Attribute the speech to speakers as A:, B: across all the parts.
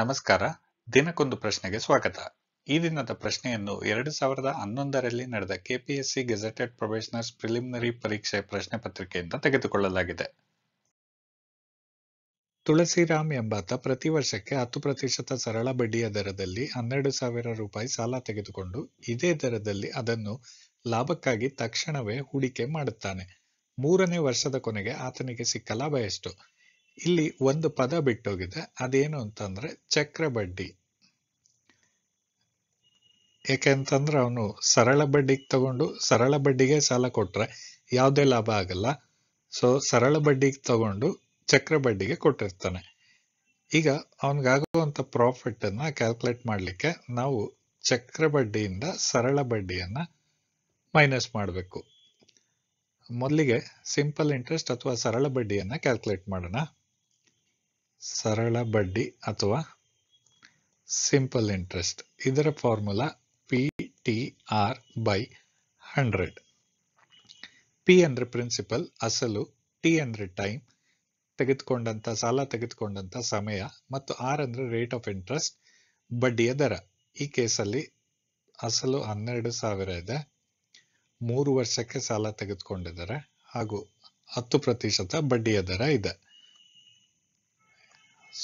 A: ನಮಸ್ಕಾರ ದಿನಕ್ಕೊಂದು ಪ್ರಶ್ನೆಗೆ ಸ್ವಾಗತ ಈ ದಿನದ ಪ್ರಶ್ನೆಯನ್ನು ಎರಡು ಸಾವಿರದ ಹನ್ನೊಂದರಲ್ಲಿ ನಡೆದ ಕೆಪಿಎಸ್ಸಿ ಗೆಜೆಟೆಡ್ ಪ್ರೊಬೆಷನರ್ಸ್ ಪ್ರಿಲಿಮಿನರಿ ಪರೀಕ್ಷೆ ಪ್ರಶ್ನೆ ಪತ್ರಿಕೆಯಿಂದ ತೆಗೆದುಕೊಳ್ಳಲಾಗಿದೆ ತುಳಸಿರಾಮ್ ಎಂಬಾತ ಪ್ರತಿ ವರ್ಷಕ್ಕೆ ಹತ್ತು ಪ್ರತಿಶತ ಸರಳ ಬಡ್ಡಿಯ ದರದಲ್ಲಿ ಹನ್ನೆರಡು ಸಾವಿರ ರೂಪಾಯಿ ಸಾಲ ತೆಗೆದುಕೊಂಡು ಇದೇ ದರದಲ್ಲಿ ಅದನ್ನು ಲಾಭಕ್ಕಾಗಿ ತಕ್ಷಣವೇ ಹೂಡಿಕೆ ಮಾಡುತ್ತಾನೆ ಮೂರನೇ ವರ್ಷದ ಕೊನೆಗೆ ಆತನಿಗೆ ಸಿಕ್ಕ ಲಾಭ ಎಷ್ಟು ಇಲ್ಲಿ ಒಂದು ಪದ ಬಿಟ್ಟೋಗಿದೆ ಅದೇನು ಅಂತಂದ್ರೆ ಚಕ್ರ ಬಡ್ಡಿ ಏಕೆಂತಂದ್ರೆ ಅವನು ಸರಳ ಬಡ್ಡಿಗೆ ತಗೊಂಡು ಸರಳ ಬಡ್ಡಿಗೆ ಸಾಲ ಕೊಟ್ರೆ ಯಾವುದೇ ಲಾಭ ಆಗಲ್ಲ ಸೊ ಸರಳ ಬಡ್ಡಿಗೆ ತಗೊಂಡು ಚಕ್ರ ಬಡ್ಡಿಗೆ ಕೊಟ್ಟಿರ್ತಾನೆ ಈಗ ಪ್ರಾಫಿಟ್ ಅನ್ನ ಕ್ಯಾಲ್ಕುಲೇಟ್ ಮಾಡಲಿಕ್ಕೆ ನಾವು ಚಕ್ರ ಬಡ್ಡಿಯಿಂದ ಸರಳ ಬಡ್ಡಿಯನ್ನು ಮೈನಸ್ ಮಾಡಬೇಕು ಮೊದಲಿಗೆ ಸಿಂಪಲ್ ಇಂಟ್ರೆಸ್ಟ್ ಅಥವಾ ಸರಳ ಬಡ್ಡಿಯನ್ನು ಕ್ಯಾಲ್ಕುಲೇಟ್ ಮಾಡೋಣ ಸರಳ ಬಡ್ಡಿ ಅಥವಾ ಸಿಂಪಲ್ ಇಂಟ್ರೆಸ್ಟ್ ಇದರ formula P T R by hundred P ಅಂದರೆ ಪ್ರಿನ್ಸಿಪಲ್ ಅಸಲು ಟಿ ಅಂದ್ರೆ ಟೈಮ್ ತೆಗೆದುಕೊಂಡಂಥ ಸಾಲ ತೆಗೆದುಕೊಂಡಂಥ ಸಮಯ ಮತ್ತು ಆರ್ ಅಂದ್ರೆ ರೇಟ್ ಆಫ್ ಇಂಟ್ರೆಸ್ಟ್ ಬಡ್ಡಿಯ ದರ ಈ ಕೇಸಲ್ಲಿ ಅಸಲು ಹನ್ನೆರಡು ಸಾವಿರ ಇದೆ ಮೂರು ವರ್ಷಕ್ಕೆ ಸಾಲ ತೆಗೆದುಕೊಂಡಿದ್ದಾರೆ ಹಾಗೂ ಹತ್ತು ಪ್ರತಿಶತ ಬಡ್ಡಿಯ ದರ ಇದೆ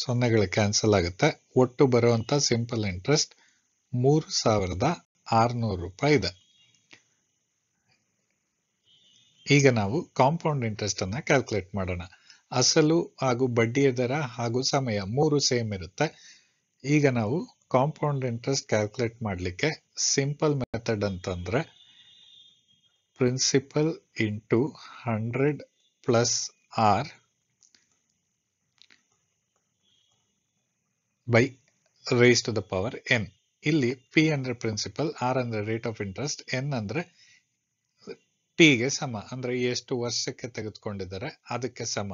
A: ಸೊನ್ನೆಗಳು ಕ್ಯಾನ್ಸಲ್ ಆಗುತ್ತೆ ಒಟ್ಟು ಬರುವಂಥ ಸಿಂಪಲ್ ಇಂಟ್ರೆಸ್ಟ್ ಮೂರು ಸಾವಿರದ ಆರ್ನೂರು ರೂಪಾಯಿ ಇದೆ ಈಗ ನಾವು ಕಾಂಪೌಂಡ್ ಇಂಟ್ರೆಸ್ಟ್ ಅನ್ನ ಕ್ಯಾಲ್ಕುಲೇಟ್ ಮಾಡೋಣ ಅಸಲು ಹಾಗೂ ಬಡ್ಡಿಯ ದರ ಹಾಗೂ ಸಮಯ ಮೂರು ಸೇಮ್ ಇರುತ್ತೆ ಈಗ ನಾವು ಕಾಂಪೌಂಡ್ ಇಂಟ್ರೆಸ್ಟ್ ಕ್ಯಾಲ್ಕುಲೇಟ್ ಮಾಡಲಿಕ್ಕೆ ಸಿಂಪಲ್ ಮೆಥಡ್ ಅಂತಂದ್ರೆ principal into hundred plus R by raise to the power N ಇಲ್ಲಿ ಪಿ ಅಂದ್ರೆ ಪ್ರಿನ್ಸಿಪಲ್ ಆರ್ ಅಂದ್ರೆ ರೇಟ್ ಆಫ್ ಇಂಟ್ರೆಸ್ಟ್ ಎನ್ ಅಂದ್ರೆ ಟಿಗೆ ಸಮ ಅಂದ್ರೆ ಎಷ್ಟು ವರ್ಷಕ್ಕೆ ತೆಗೆದುಕೊಂಡಿದ್ದಾರೆ ಅದಕ್ಕೆ ಸಮ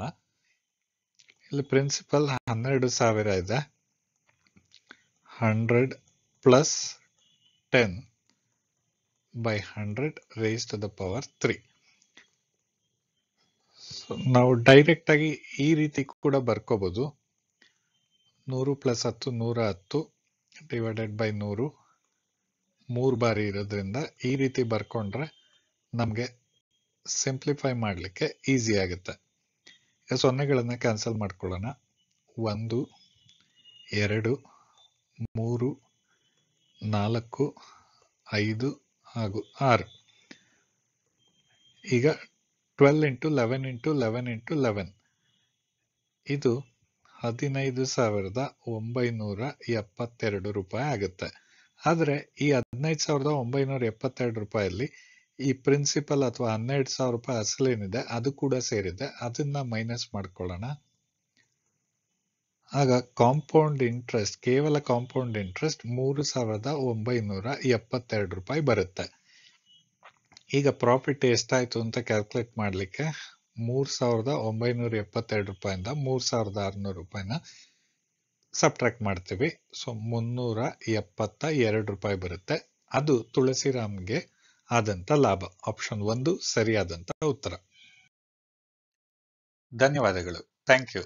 A: ಇಲ್ಲಿ ಪ್ರಿನ್ಸಿಪಲ್ ಹನ್ನೆರಡು ಸಾವಿರ ಇದೆ hundred plus ten by hundred raise to the power three ನಾವು ಡೈರೆಕ್ಟ್ ಆಗಿ ಈ ರೀತಿ ಕೂಡ ಬರ್ಕೋಬಹುದು ನೂರು ಪ್ಲಸ್ ಹತ್ತು ನೂರ ಹತ್ತು ಡಿವೈಡೆಡ್ ಬೈ ನೂರು ಮೂರು ಬಾರಿ ಇರೋದ್ರಿಂದ ಈ ರೀತಿ ಬರ್ಕೊಂಡ್ರೆ ನಮಗೆ ಸಿಂಪ್ಲಿಫೈ ಮಾಡಲಿಕ್ಕೆ ಈಸಿ ಆಗುತ್ತೆ ಈಗ ಸೊನ್ನೆಗಳನ್ನು ಕ್ಯಾನ್ಸಲ್ ಮಾಡ್ಕೊಳ್ಳೋಣ ಒಂದು ಎರಡು ಮೂರು ನಾಲ್ಕು ಐದು ಹಾಗೂ ಆರು ಈಗ twelve into eleven into eleven into eleven ಇದು ಹದಿನೈದು ಸಾವಿರದ ಒಂಬೈನೂರ ಎಪ್ಪತ್ತೆರಡು ರೂಪಾಯಿ ಆಗುತ್ತೆ ಆದರೆ ಈ ಹದಿನೈದು ಸಾವಿರದ ಒಂಬೈನೂರ ಎಪ್ಪತ್ತೆರಡು ರೂಪಾಯಲ್ಲಿ ಈ ಪ್ರಿನ್ಸಿಪಲ್ ಅಥವಾ ಹನ್ನೆರಡು ಸಾವಿರ ರೂಪಾಯಿ ಅಸಲೇನಿದೆ ಅದು ಕೂಡ ಸೇರಿದೆ ಅದನ್ನ ಮೈನಸ್ ಮಾಡ್ಕೊಳ್ಳೋಣ ಆಗ ಕಾಂಪೌಂಡ್ ಇಂಟ್ರೆಸ್ಟ್ ಕೇವಲ ಕಾಂಪೌಂಡ್ ಇಂಟ್ರೆಸ್ಟ್ ಮೂರು ಸಾವಿರದ ಒಂಬೈನೂರ ಎಪ್ಪತ್ತೆರಡು ರೂಪಾಯಿ ಬರುತ್ತೆ ಈಗ ಪ್ರಾಫಿಟ್ ಎಷ್ಟಾಯ್ತು ಅಂತ ಕ್ಯಾಲ್ಕುಲೇಟ್ ಮಾಡ್ಲಿಕ್ಕೆ ಮೂರ್ ಸಾವಿರದ ಒಂಬೈನೂರ ಎಪ್ಪತ್ತೆರಡು ರೂಪಾಯಿಂದ ಮೂರ್ ಸಾವಿರದ ಆರುನೂರು ರೂಪಾಯಿನ ಸಬ್ಟ್ರಾಕ್ಟ್ ಮಾಡ್ತೀವಿ ಸೊ ಮುನ್ನೂರ ಎಪ್ಪತ್ತ ಎರಡು ರೂಪಾಯಿ ಬರುತ್ತೆ ಅದು ತುಳಸಿರಾಮ್ಗೆ ಆದಂಥ ಲಾಭ ಆಪ್ಷನ್ ಒಂದು ಸರಿಯಾದಂಥ ಉತ್ತರ ಧನ್ಯವಾದಗಳು ಥ್ಯಾಂಕ್ ಯು